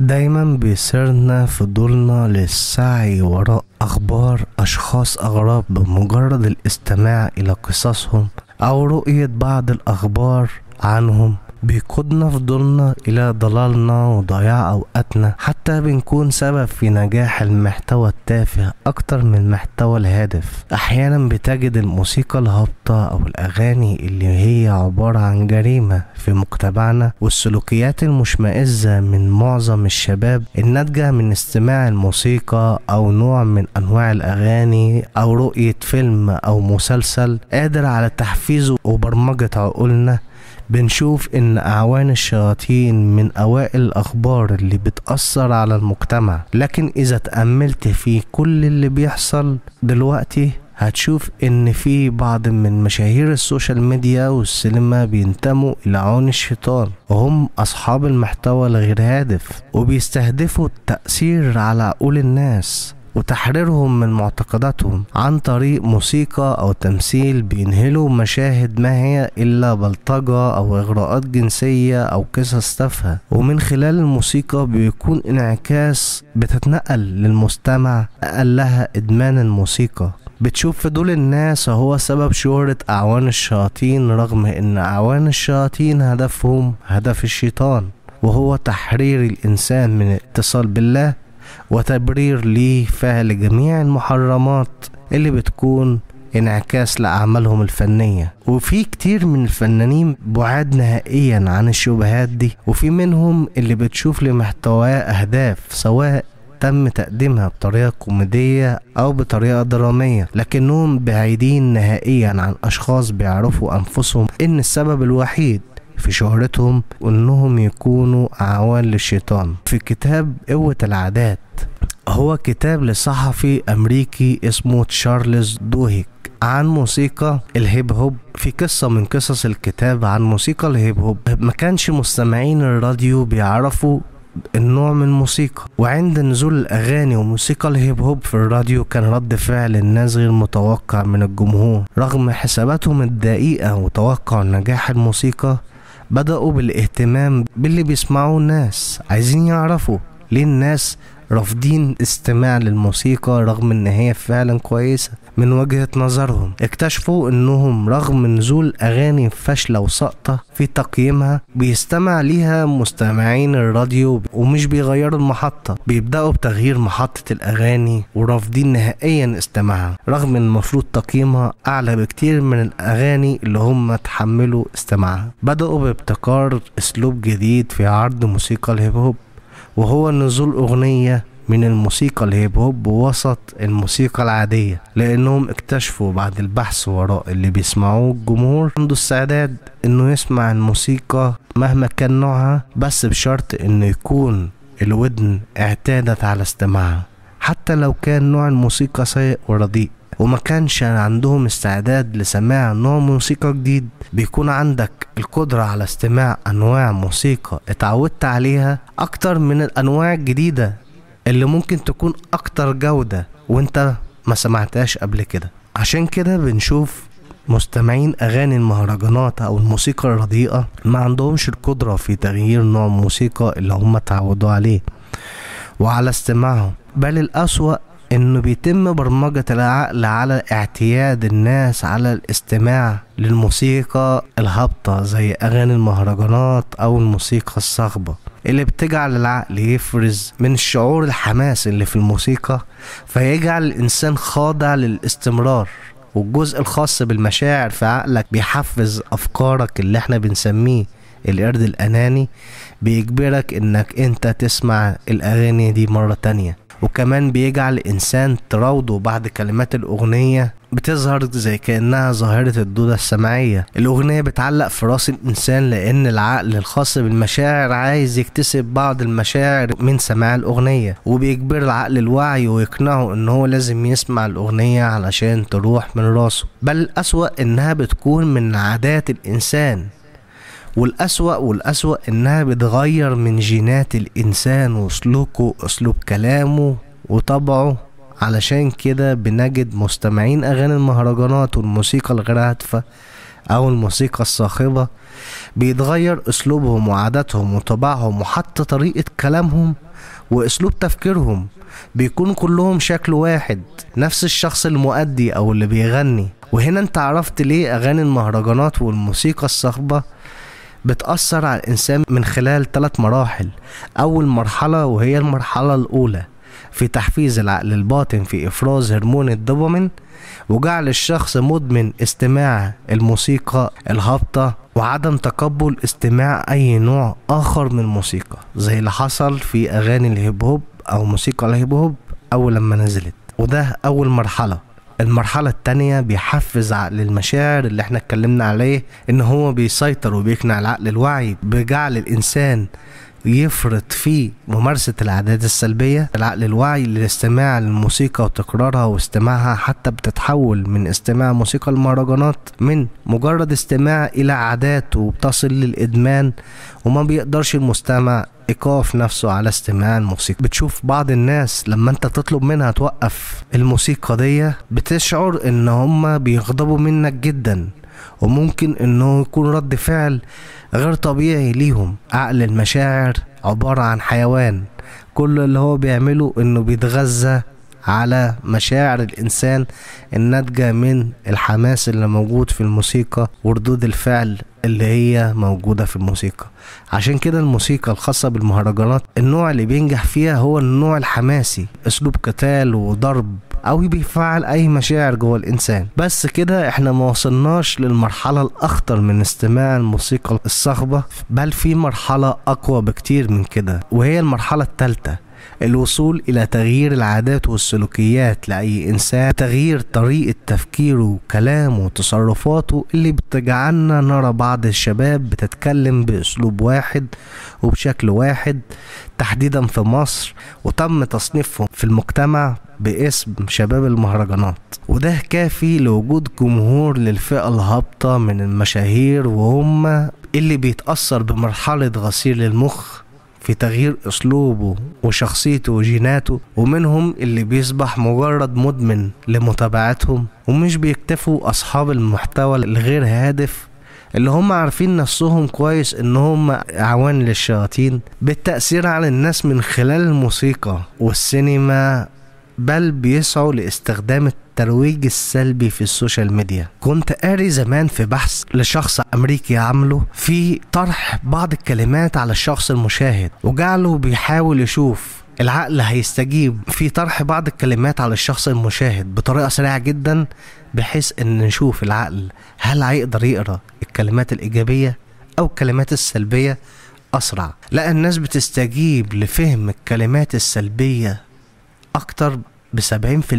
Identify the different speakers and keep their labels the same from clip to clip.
Speaker 1: دايما بيسرنا فضولنا للسعي وراء أخبار أشخاص أغراب بمجرد الاستماع إلى قصصهم أو رؤية بعض الأخبار عنهم بيقودنا في دورنا إلى ضلالنا وضياع أوقاتنا حتى بنكون سبب في نجاح المحتوى التافه أكتر من المحتوى الهادف أحيانا بتجد الموسيقى الهابطة أو الأغاني اللي هي عبارة عن جريمة في مجتمعنا والسلوكيات المشمئزة من معظم الشباب الناتجة من استماع الموسيقى أو نوع من أنواع الأغاني أو رؤية فيلم أو مسلسل قادر على تحفيز وبرمجة عقولنا بنشوف ان اعوان الشياطين من اوائل الاخبار اللي بتأثر على المجتمع لكن اذا تأملت في كل اللي بيحصل دلوقتي هتشوف ان في بعض من مشاهير السوشيال ميديا والسينما بينتموا الى عون الشيطان وهم اصحاب المحتوى الغير هادف وبيستهدفوا التأثير على عقول الناس وتحريرهم من معتقداتهم عن طريق موسيقى أو تمثيل بينهلوا مشاهد ما هي إلا بلطجة أو إغراءات جنسية أو قصص تافهة ومن خلال الموسيقى بيكون انعكاس بتتنقل للمستمع أقلها إدمان الموسيقى بتشوف في دول الناس هو سبب شهرة أعوان الشياطين رغم إن أعوان الشياطين هدفهم هدف الشيطان وهو تحرير الإنسان من الاتصال بالله وتبرير لفعل جميع المحرمات اللي بتكون انعكاس لأعمالهم الفنية وفي كتير من الفنانين بعاد نهائيا عن الشبهات دي وفي منهم اللي بتشوف لمحتواه أهداف سواء تم تقديمها بطريقة كوميدية أو بطريقة درامية لكنهم بعيدين نهائيا عن أشخاص بيعرفوا أنفسهم إن السبب الوحيد في شهرتهم انهم يكونوا اعوان للشيطان في كتاب قوة العادات هو كتاب لصحفي امريكي اسمه تشارلز دوهيك عن موسيقى الهيب هوب في قصة من قصص الكتاب عن موسيقى الهيب هوب ما كانش مستمعين الراديو بيعرفوا النوع من الموسيقى وعند نزول الأغاني وموسيقى الهيب هوب في الراديو كان رد فعل الناس غير متوقع من الجمهور رغم حساباتهم الدقيقة وتوقع نجاح الموسيقى بدأوا بالاهتمام باللي بيسمعوه الناس عايزين يعرفوا ليه الناس رافضين استماع للموسيقى رغم ان هي فعلا كويسة من وجهة نظرهم اكتشفوا انهم رغم نزول اغاني فاشلة وساقطة في تقييمها بيستمع ليها مستمعين الراديو ومش بيغيروا المحطة بيبدأوا بتغيير محطة الاغاني ورافضين نهائيا استماعها رغم ان المفروض تقييمها اعلى بكتير من الاغاني اللي هم تحملوا استماعها بدأوا بابتكار اسلوب جديد في عرض موسيقى الهيب هوب وهو نزول أغنية من الموسيقى الهيب هوب وسط الموسيقى العادية لأنهم اكتشفوا بعد البحث وراء اللي بيسمعوه الجمهور عنده استعداد إنه يسمع الموسيقى مهما كان نوعها بس بشرط إنه يكون الودن اعتادت على استماعها حتى لو كان نوع الموسيقى سيء ورديء وما كانش عندهم استعداد لسماع نوع موسيقى جديد بيكون عندك القدرة على استماع أنواع موسيقى اتعودت عليها أكتر من الأنواع الجديدة اللي ممكن تكون اكتر جودة وانت ما سمعتهاش قبل كده عشان كده بنشوف مستمعين اغاني المهرجانات او الموسيقى الرديئة ما عندهمش القدرة في تغيير نوع الموسيقى اللي هم اتعودوا عليه وعلى استماعهم بل الاسوأ انه بيتم برمجة العقل على اعتياد الناس على الاستماع للموسيقى الهابطة زي اغاني المهرجانات او الموسيقى الصاخبة اللي بتجعل العقل يفرز من شعور الحماس اللي في الموسيقى فيجعل الإنسان خاضع للاستمرار والجزء الخاص بالمشاعر في عقلك بيحفز أفكارك اللي احنا بنسميه القرد الأناني بيجبرك إنك أنت تسمع الأغاني دي مرة تانية وكمان بيجعل الإنسان تراوده بعد كلمات الأغنية بتظهر زي كأنها ظاهرة الدودة السمعية الأغنية بتعلق في راس الإنسان لأن العقل الخاص بالمشاعر عايز يكتسب بعض المشاعر من سماع الأغنية وبيجبر العقل الوعي ويقنعه إن هو لازم يسمع الأغنية علشان تروح من راسه بل أسوأ إنها بتكون من عادات الإنسان والأسوأ والأسوأ إنها بتغير من جينات الإنسان وسلوكه أسلوب كلامه وطبعه علشان كده بنجد مستمعين أغاني المهرجانات والموسيقى الغير هادفة أو الموسيقى الصاخبة بيتغير أسلوبهم وعاداتهم وطباعهم وحتى طريقة كلامهم وأسلوب تفكيرهم بيكون كلهم شكل واحد نفس الشخص المؤدي أو اللي بيغني وهنا انت عرفت ليه أغاني المهرجانات والموسيقى الصاخبة بتأثر على الإنسان من خلال ثلاث مراحل أول مرحلة وهي المرحلة الأولى في تحفيز العقل الباطن في إفراز هرمون الدوبامين وجعل الشخص مدمن استماع الموسيقى الهابطة وعدم تقبل استماع أي نوع آخر من الموسيقى زي اللي حصل في أغاني الهيب هوب أو موسيقى الهيب هوب أول لما نزلت وده أول مرحلة المرحلة التانية بيحفز عقل المشاعر اللي احنا اتكلمنا عليه ان هو بيسيطر وبيقنع العقل الواعي بجعل الانسان يفرط في ممارسة العادات السلبية العقل الواعي للاستماع للموسيقى وتكرارها واستماعها حتى بتتحول من استماع موسيقى المهرجانات من مجرد استماع إلى عادات وبتصل للإدمان وما بيقدرش المستمع ايقاف نفسه على استماع الموسيقى بتشوف بعض الناس لما انت تطلب منها توقف الموسيقى دي بتشعر ان هما بيغضبوا منك جدا وممكن انه يكون رد فعل غير طبيعي ليهم عقل المشاعر عبارة عن حيوان كل اللي هو بيعمله انه بيتغذى على مشاعر الانسان الناتجة من الحماس اللي موجود في الموسيقى وردود الفعل اللي هي موجودة في الموسيقى عشان كده الموسيقى الخاصة بالمهرجانات النوع اللي بينجح فيها هو النوع الحماسي اسلوب قتال وضرب او بيفعل اي مشاعر جوه الانسان بس كده احنا ما وصلناش للمرحله الاخطر من استماع الموسيقى الصاخبه بل في مرحله اقوى بكتير من كده وهي المرحله الثالثه الوصول إلى تغيير العادات والسلوكيات لأي إنسان تغيير طريقة تفكيره وكلامه وتصرفاته اللي بتجعلنا نرى بعض الشباب بتتكلم بأسلوب واحد وبشكل واحد تحديدا في مصر وتم تصنيفهم في المجتمع باسم شباب المهرجانات وده كافي لوجود جمهور للفئة الهابطة من المشاهير وهم اللي بيتأثر بمرحلة غسيل المخ في تغيير أسلوبه وشخصيته وجيناته ومنهم اللي بيصبح مجرد مدمن لمتابعتهم ومش بيكتفوا أصحاب المحتوى الغير هادف اللي هم عارفين نفسهم كويس ان هم اعوان للشياطين بالتأثير على الناس من خلال الموسيقى والسينما بل بيسعوا لاستخدام الترويج السلبي في السوشيال ميديا كنت قاري زمان في بحث لشخص امريكي عامله في طرح بعض الكلمات على الشخص المشاهد وجعله بيحاول يشوف العقل هيستجيب في طرح بعض الكلمات على الشخص المشاهد بطريقة سريعة جدا بحيث ان نشوف العقل هل هيقدر يقرأ الكلمات الإيجابية أو الكلمات السلبية أسرع لان الناس بتستجيب لفهم الكلمات السلبية أكتر ب 70%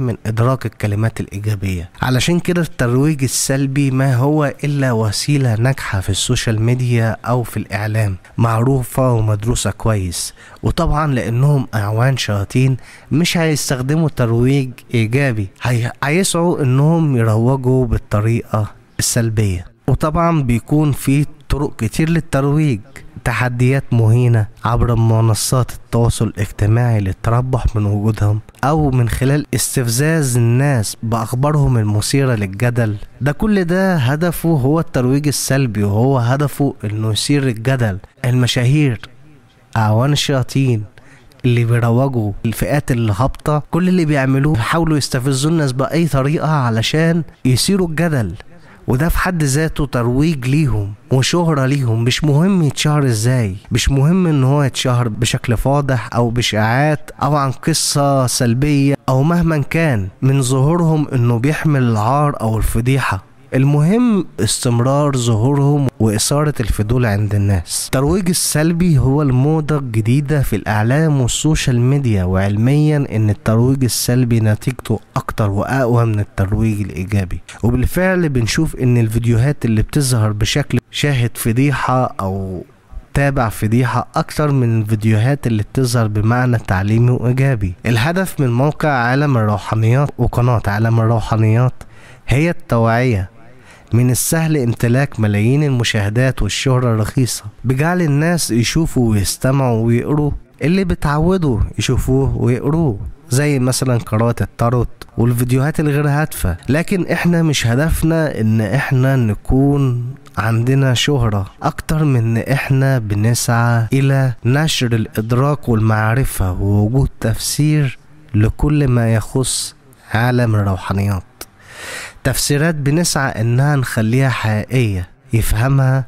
Speaker 1: من إدراك الكلمات الإيجابية علشان كده الترويج السلبي ما هو إلا وسيلة ناجحة في السوشيال ميديا أو في الإعلام معروفة ومدروسة كويس وطبعا لأنهم أعوان شياطين مش هيستخدموا ترويج إيجابي هيسعوا إنهم يروجوا بالطريقة السلبية وطبعا بيكون في طرق كتير للترويج تحديات مهينة عبر منصات التواصل الاجتماعي للتربح من وجودهم أو من خلال استفزاز الناس بأخبارهم المثيرة للجدل ده كل ده هدفه هو الترويج السلبي وهو هدفه إنه يثير الجدل المشاهير أعوان الشياطين اللي بيروجوا الفئات الهابطة كل اللي بيعملوه بيحاولوا يستفزوا الناس بأي طريقة علشان يثيروا الجدل وده في حد ذاته ترويج ليهم وشهرة ليهم مش مهم يتشهر ازاي مش مهم ان هو يتشهر بشكل فاضح او بشاعات او عن قصة سلبية او مهما كان من ظهورهم انه بيحمل العار او الفضيحة المهم استمرار ظهورهم وإثارة الفضول عند الناس الترويج السلبي هو الموضة الجديدة في الإعلام والسوشيال ميديا وعلميا إن الترويج السلبي نتيجته أكتر وأقوى من الترويج الإيجابي وبالفعل بنشوف إن الفيديوهات اللي بتظهر بشكل شاهد فضيحة أو تابع فضيحة أكتر من الفيديوهات اللي بتظهر بمعنى تعليمي وإيجابي الهدف من موقع عالم الروحانيات وقناة عالم الروحانيات هي التوعية من السهل امتلاك ملايين المشاهدات والشهرة الرخيصة بجعل الناس يشوفوا ويستمعوا ويقروا اللي بتعودوا يشوفوه ويقروه زي مثلا قراءة التاروت والفيديوهات الغير هادفة لكن احنا مش هدفنا ان احنا نكون عندنا شهرة أكتر من إن إحنا بنسعى إلى نشر الإدراك والمعرفة ووجود تفسير لكل ما يخص عالم الروحانيات تفسيرات بنسعى إنها نخليها حقيقية يفهمها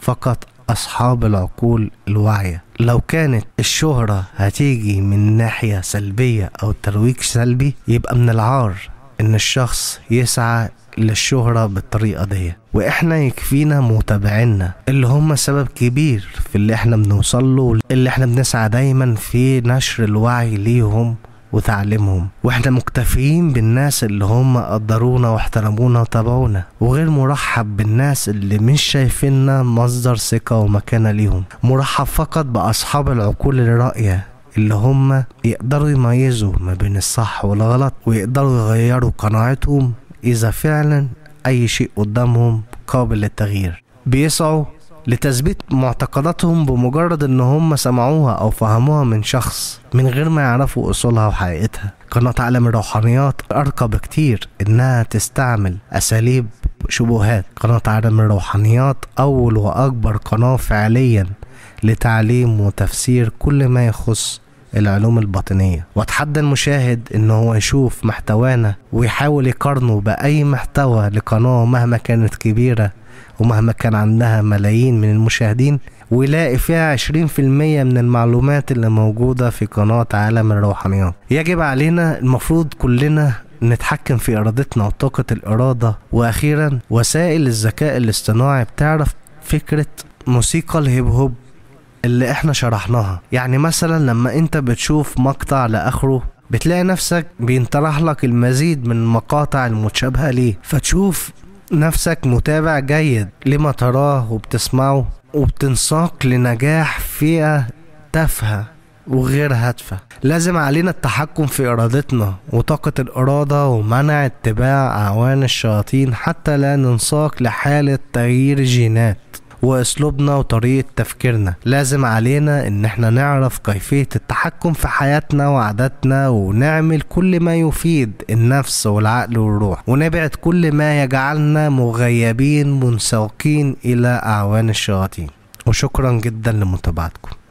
Speaker 1: فقط أصحاب العقول الواعية لو كانت الشهرة هتيجي من ناحية سلبية أو ترويج سلبي يبقى من العار إن الشخص يسعى للشهرة بالطريقة دي وإحنا يكفينا متابعينا اللي هم سبب كبير في اللي إحنا بنوصله اللي إحنا بنسعى دايما في نشر الوعي ليهم وتعليمهم واحنا مكتفيين بالناس اللي هم قدرونا واحترمونا وتابعونا وغير مرحب بالناس اللي مش شايفيننا مصدر ثقة ومكانة ليهم مرحب فقط بأصحاب العقول الرائية اللي هم يقدروا يميزوا ما بين الصح والغلط ويقدروا يغيروا قناعتهم إذا فعلا أي شيء قدامهم قابل للتغيير بيسعوا لتثبيت معتقداتهم بمجرد ان هم سمعوها او فهموها من شخص من غير ما يعرفوا اصولها وحقيقتها قناة عالم الروحانيات ارقى بكتير انها تستعمل اساليب شبهات قناة عالم الروحانيات اول واكبر قناة فعليا لتعليم وتفسير كل ما يخص العلوم الباطنية واتحدى المشاهد ان هو يشوف محتوانا ويحاول يقارنه بأي محتوى لقناة مهما كانت كبيرة ومهما كان عندها ملايين من المشاهدين ويلاقي فيها 20% من المعلومات اللي موجودة في قناة عالم الروحانيات يجب علينا المفروض كلنا نتحكم في إرادتنا وطاقة الإرادة وأخيرا وسائل الذكاء الاصطناعي بتعرف فكرة موسيقى الهيب هوب اللي احنا شرحناها يعني مثلا لما انت بتشوف مقطع لاخره بتلاقي نفسك بينطرح لك المزيد من المقاطع المتشابهة ليه فتشوف نفسك متابع جيد لما تراه وبتسمعه وبتنساق لنجاح فئة تافهة وغير هادفة لازم علينا التحكم في إرادتنا وطاقة الإرادة ومنع اتباع أعوان الشياطين حتى لا ننساق لحالة تغيير جينات واسلوبنا وطريقه تفكيرنا لازم علينا ان احنا نعرف كيفيه التحكم في حياتنا وعاداتنا ونعمل كل ما يفيد النفس والعقل والروح ونبعد كل ما يجعلنا مغيبين منسوقين الى اعوان الشياطين وشكرا جدا لمتابعتكم